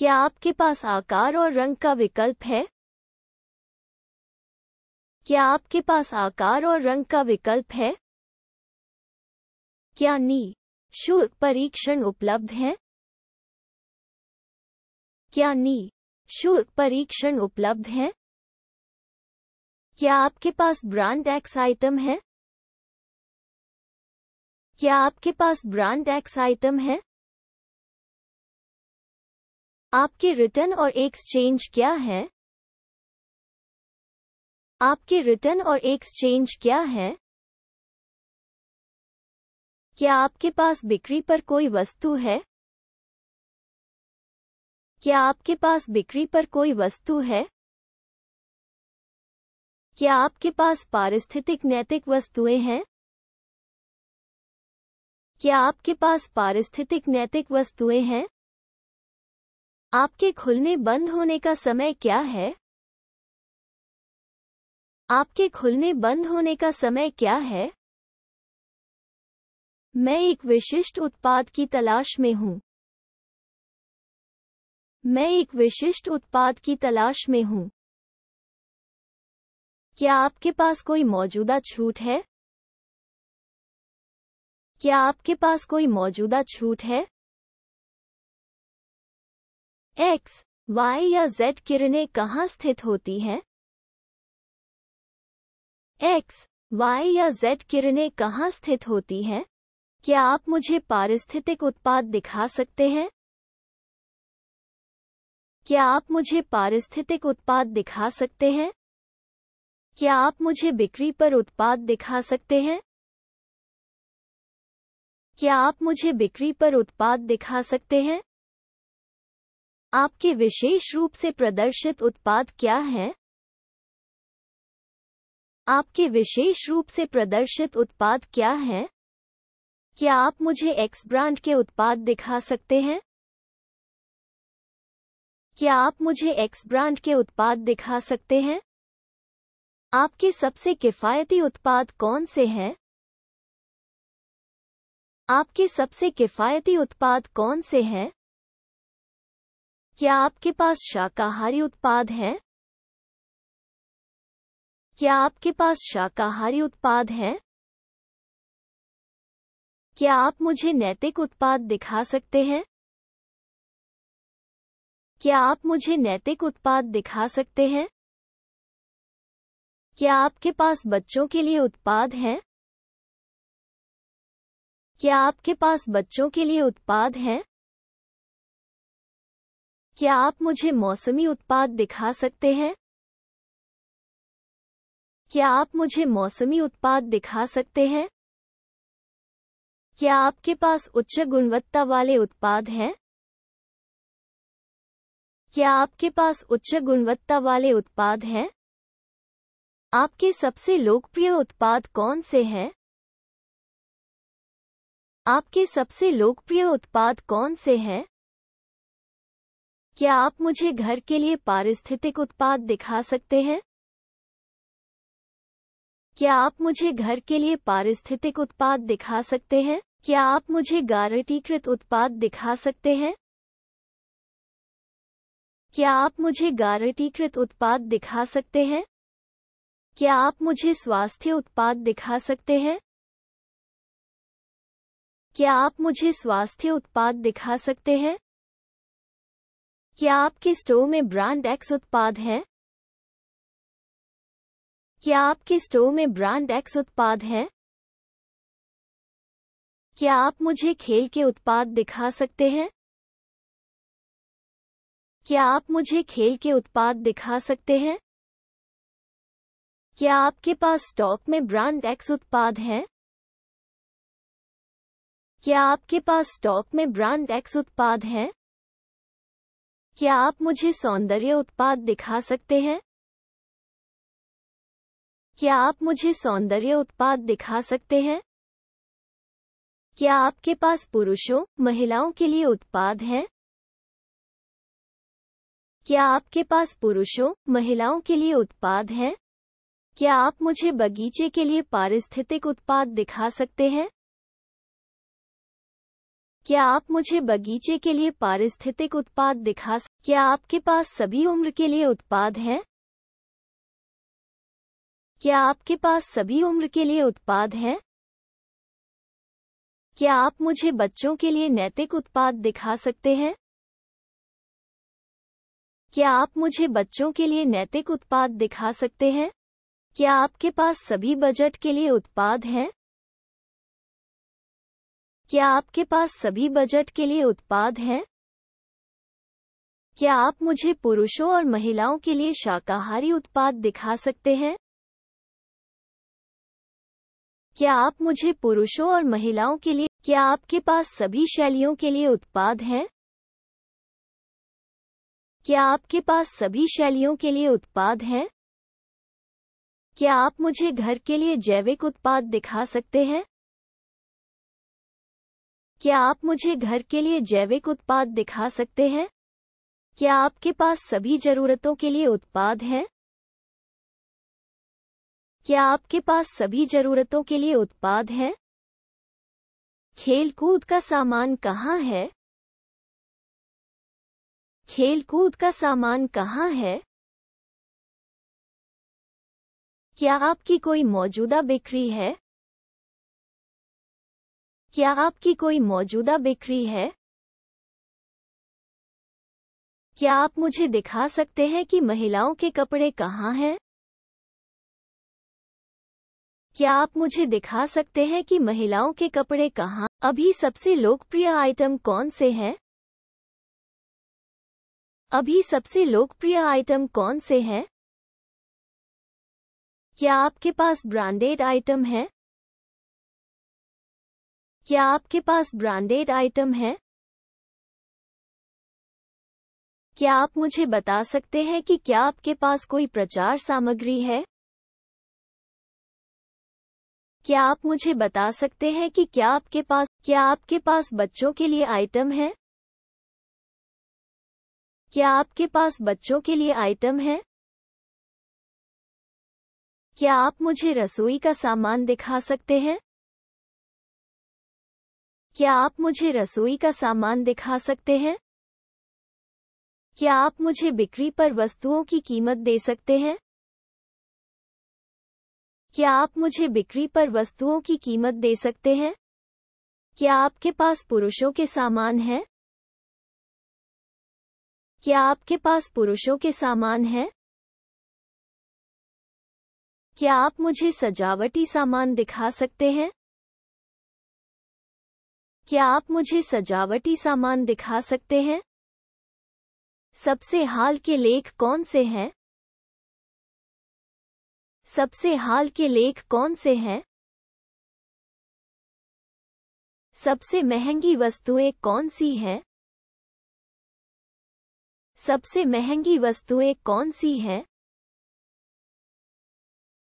क्या आपके पास आकार और रंग का विकल्प है क्या आपके पास आकार और रंग का विकल्प है क्या नी शुल्क परीक्षण उपलब्ध है क्या नी शुल्क परीक्षण उपलब्ध है क्या आपके पास ब्रांड एक्स आइटम है क्या आपके पास ब्रांड एक्स आइटम है आपके रिटर्न और एक्सचेंज क्या है आपके रिटर्न और एक्सचेंज क्या है क्या आपके पास बिक्री पर कोई वस्तु है क्या आपके पास बिक्री पर कोई वस्तु है क्या आपके पास पारिस्थितिक नैतिक वस्तुएं हैं क्या आपके पास पारिस्थितिक नैतिक वस्तुएं हैं आपके खुलने बंद होने का समय क्या है आपके खुलने बंद होने का समय क्या है मैं एक विशिष्ट उत्पाद की तलाश में हूं मैं एक विशिष्ट उत्पाद की तलाश में हूं क्या आपके पास कोई मौजूदा छूट है क्या आपके पास कोई मौजूदा छूट है एक्स वाई या जेड किरणें कहाँ स्थित होती हैं एक्स वाई या जेड किरणें कहाँ स्थित होती हैं क्या आप मुझे पारिस्थितिक उत्पाद दिखा सकते हैं क्या आप मुझे पारिस्थितिक उत्पाद दिखा सकते हैं क्या आप मुझे बिक्री पर उत्पाद दिखा सकते हैं क्या आप मुझे बिक्री पर उत्पाद दिखा सकते हैं आपके विशेष रूप से प्रदर्शित उत्पाद क्या है आपके विशेष रूप से प्रदर्शित उत्पाद क्या है क्या आप मुझे एक्स ब्रांड के उत्पाद दिखा सकते हैं क्या आप मुझे एक्स ब्रांड के उत्पाद दिखा सकते हैं आपके सबसे किफायती उत्पाद कौन से हैं आपके सबसे किफायती उत्पाद कौन से हैं क्या आपके पास शाकाहारी उत्पाद हैं क्या आपके पास शाकाहारी उत्पाद हैं क्या आप मुझे नैतिक उत्पाद दिखा सकते हैं क्या आप मुझे नैतिक उत्पाद दिखा सकते हैं क्या आपके पास बच्चों के लिए उत्पाद हैं क्या आपके पास बच्चों के लिए उत्पाद हैं क्या आप मुझे मौसमी उत्पाद दिखा सकते हैं क्या आप मुझे मौसमी उत्पाद दिखा सकते हैं क्या आपके पास उच्च गुणवत्ता वाले उत्पाद हैं क्या आपके पास उच्च गुणवत्ता वाले उत्पाद हैं आपके सबसे लोकप्रिय उत्पाद कौन से हैं आपके सबसे लोकप्रिय उत्पाद कौन से हैं क्या आप मुझे घर के लिए पारिस्थितिक उत्पाद दिखा सकते हैं क्या आप मुझे घर के लिए पारिस्थितिक उत्पाद दिखा सकते हैं क्या आप मुझे गारंटीकृत उत्पाद दिखा सकते हैं क्या आप मुझे गारंटीकृत उत्पाद दिखा सकते हैं क्या आप मुझे स्वास्थ्य उत्पाद दिखा सकते हैं क्या आप मुझे स्वास्थ्य उत्पाद दिखा सकते हैं क्या आपके स्टोर में ब्रांड एक्स उत्पाद हैं क्या आपके स्टोर में ब्रांड एक्स उत्पाद हैं क्या आप मुझे खेल के उत्पाद दिखा सकते हैं क्या आप मुझे खेल के उत्पाद दिखा सकते हैं क्या आपके पास स्टॉक में ब्रांड एक्स उत्पाद हैं क्या आपके पास स्टॉक में ब्रांड एक्स उत्पाद हैं क्या आप मुझे सौंदर्य उत्पाद दिखा सकते हैं क्या आप मुझे सौंदर्य उत्पाद दिखा सकते हैं क्या आपके पास पुरुषों महिलाओं के लिए उत्पाद हैं क्या आपके पास पुरुषों महिलाओं के लिए उत्पाद है क्या आप मुझे बगीचे के लिए पारिस्थितिक उत्पाद दिखा सकते हैं क्या आप मुझे बगीचे के लिए पारिस्थितिक उत्पाद दिखा क्या आपके पास सभी उम्र के लिए उत्पाद हैं क्या आपके पास सभी उम्र के लिए उत्पाद हैं क्या आप मुझे बच्चों के लिए नैतिक उत्पाद दिखा सकते हैं क्या आप मुझे बच्चों के लिए नैतिक उत्पाद दिखा सकते हैं क्या आपके पास सभी बजट के लिए उत्पाद हैं क्या आपके पास सभी बजट के लिए उत्पाद हैं क्या आप मुझे पुरुषों और महिलाओं के लिए शाकाहारी उत्पाद दिखा सकते हैं क्या आप मुझे पुरुषों और महिलाओं के लिए क्या आपके पास सभी शैलियों के लिए उत्पाद हैं क्या आपके पास सभी शैलियों के लिए उत्पाद हैं क्या आप मुझे घर के लिए जैविक उत्पाद दिखा सकते हैं क्या आप मुझे घर के लिए जैविक उत्पाद दिखा सकते हैं क्या आपके पास सभी जरूरतों के लिए उत्पाद हैं क्या आपके पास सभी जरूरतों के लिए उत्पाद हैं खेलकूद का सामान कहाँ है खेलकूद का सामान कहाँ है क्या आपकी कोई मौजूदा बिक्री है क्या आपकी कोई मौजूदा बिक्री है क्या आप मुझे दिखा सकते हैं कि महिलाओं के कपड़े कहाँ हैं क्या आप मुझे दिखा सकते हैं कि महिलाओं के कपड़े कहाँ अभी सबसे लोकप्रिय आइटम कौन से हैं अभी सबसे लोकप्रिय आइटम कौन से हैं क्या आपके पास ब्रांडेड आइटम है क्या आपके पास ब्रांडेड आइटम है क्या आप मुझे बता सकते हैं कि क्या आपके पास कोई प्रचार सामग्री है क्या आप मुझे बता सकते हैं कि क्या आपके पास क्या आपके पास बच्चों के लिए आइटम है क्या आपके पास बच्चों के लिए आइटम है क्या आप मुझे रसोई का सामान दिखा सकते हैं क्या आप मुझे रसोई का सामान दिखा सकते हैं क्या आप मुझे बिक्री पर वस्तुओं की कीमत दे सकते हैं क्या आप मुझे बिक्री पर वस्तुओं की कीमत दे सकते हैं क्या आपके पास पुरुषों के सामान है क्या आपके पास पुरुषों के सामान है क्या आप मुझे सजावटी सामान दिखा सकते हैं क्या आप मुझे सजावटी सामान दिखा सकते हैं सबसे हाल के लेख कौन से हैं सबसे हाल के लेख कौन से हैं सबसे महंगी वस्तुएं कौन सी हैं सबसे महंगी वस्तुएं कौन सी हैं